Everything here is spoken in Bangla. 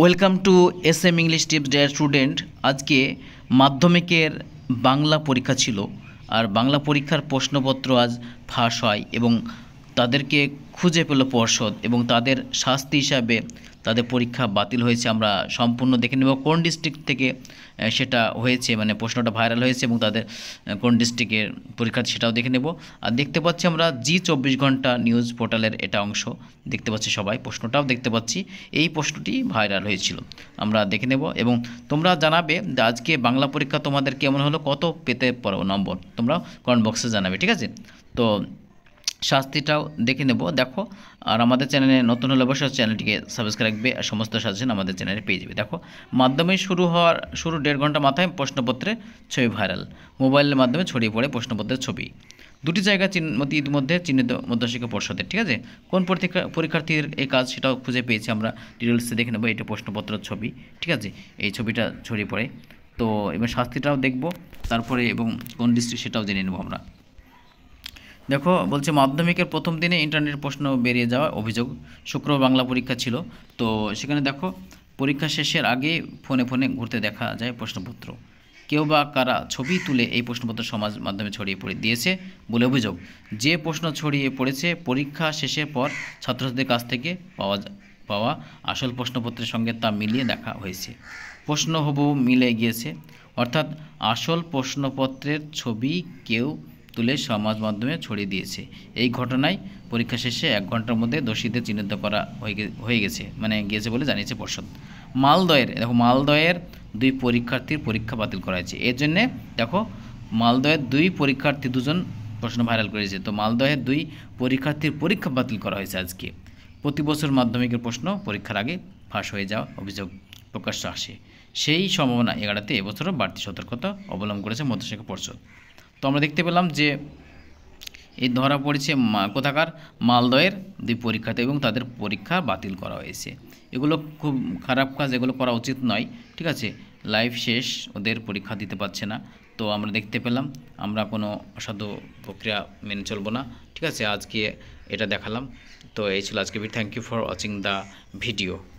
welcome to S M English tips dear student আজকে মাধ্যমিকের বাংলা পরীক্ষা ছিল আর বাংলা পরীক্ষার প্রশ্নপত্র আজ ফাঁস হয় এবং তাদেরকে খুঁজে পেল পর্ষদ এবং তাদের শাস্তি হিসাবে তাদের পরীক্ষা বাতিল হয়েছে আমরা সম্পূর্ণ দেখে নেব কোন ডিস্ট্রিক্ট থেকে সেটা হয়েছে মানে প্রশ্নটা ভাইরাল হয়েছে এবং তাদের কোন ডিস্ট্রিক্টের পরীক্ষা সেটাও দেখে নেব আর দেখতে পাচ্ছি আমরা জি চব্বিশ ঘন্টা নিউজ পোর্টালের এটা অংশ দেখতে পাচ্ছি সবাই প্রশ্নটাও দেখতে পাচ্ছি এই প্রশ্নটি ভাইরাল হয়েছিল আমরা দেখে নেব এবং তোমরা জানাবে যে আজকে বাংলা পরীক্ষা তোমাদের কেমন হলো কত পেতে পারো নম্বর তোমরা কমেন্ট বক্সে জানাবে ঠিক আছে তো শাস্তিটাও দেখে নেব দেখো আর আমাদের চ্যানেলে নতুন হলে অবশ্যই চ্যানেলটিকে সাবস্ক্রাইব রাখবে আর সমস্ত সাজেশন আমাদের চ্যানেলে পেয়ে যাবে দেখো মাধ্যমে শুরু হওয়ার শুরু দেড় ঘন্টা মাথায় প্রশ্নপত্রে ছবি ভাইরাল মোবাইলের মাধ্যমে ছড়িয়ে পড়ে প্রশ্নপত্রের ছবি দুটি জায়গা ইতিমধ্যে চিহ্নিত মধ্যশিক্ষা পর্ষদের ঠিক আছে কোন পরীক্ষা পরীক্ষার্থীর এই কাজ সেটাও খুঁজে পেয়েছি আমরা ডিটেলসে দেখে নেবো এটা প্রশ্নপত্রের ছবি ঠিক আছে এই ছবিটা ছড়িয়ে পড়ে তো এবার শাস্তিটাও দেখব তারপরে এবং কোন ডিস্ট্রিক্ট সেটাও জেনে নেবো আমরা দেখো বলছে মাধ্যমিকের প্রথম দিনে ইন্টারনেট প্রশ্ন বেরিয়ে যাওয়ার অভিযোগ শুক্র বাংলা পরীক্ষা ছিল তো সেখানে দেখো পরীক্ষা শেষের আগে ফোনে ফোনে ঘুরতে দেখা যায় প্রশ্নপত্র কেউ বা কারা ছবি তুলে এই প্রশ্নপত্র সমাজ মাধ্যমে ছড়িয়ে পড়ে দিয়েছে বলে অভিযোগ যে প্রশ্ন ছড়িয়ে পড়েছে পরীক্ষা শেষের পর ছাত্রছাত্রীদের কাছ থেকে পাওয়া পাওয়া আসল প্রশ্নপত্রের সঙ্গে তা মিলিয়ে দেখা হয়েছে প্রশ্ন হবু মিলে গিয়েছে অর্থাৎ আসল প্রশ্নপত্রের ছবি কেউ তুলে সমাজ মাধ্যমে ছড়িয়ে দিয়েছে এই ঘটনায় পরীক্ষা শেষে এক ঘন্টার মধ্যে দোষীদের চিহ্নিত করা হয়ে গেছে মানে গিয়েছে বলে জানিয়েছে পর্ষদ মালদয়ের দেখো মালদয়ের দুই পরীক্ষার্থীর পরীক্ষা বাতিল করা হয়েছে এর জন্যে দেখো মালদয়ের দুই পরীক্ষার্থী দুজন প্রশ্ন ভাইরাল করেছে তো মালদয়ের দুই পরীক্ষার্থীর পরীক্ষা বাতিল করা হয়েছে আজকে প্রতি বছর মাধ্যমিকের প্রশ্ন পরীক্ষার আগে ফাঁস হয়ে যাওয়া অভিযোগ প্রকাশ্য আসে সেই সম্ভাবনা এগারোতে এবছরও বাড়তি সতর্কতা অবলম্বন করেছে মধ্যশিক্ষা পর্ষদ তো আমরা দেখতে পেলাম যে এই ধরা পড়েছে কোথাকার মালদয়ের দুই পরীক্ষাতে এবং তাদের পরীক্ষা বাতিল করা হয়েছে এগুলো খুব খারাপ কাজ এগুলো করা উচিত নয় ঠিক আছে লাইফ শেষ ওদের পরীক্ষা দিতে পারছে না তো আমরা দেখতে পেলাম আমরা কোনো অসাধু প্রক্রিয়া মেনে চলবো না ঠিক আছে আজকে এটা দেখালাম তো এই ছিল আজকে thank you for watching the video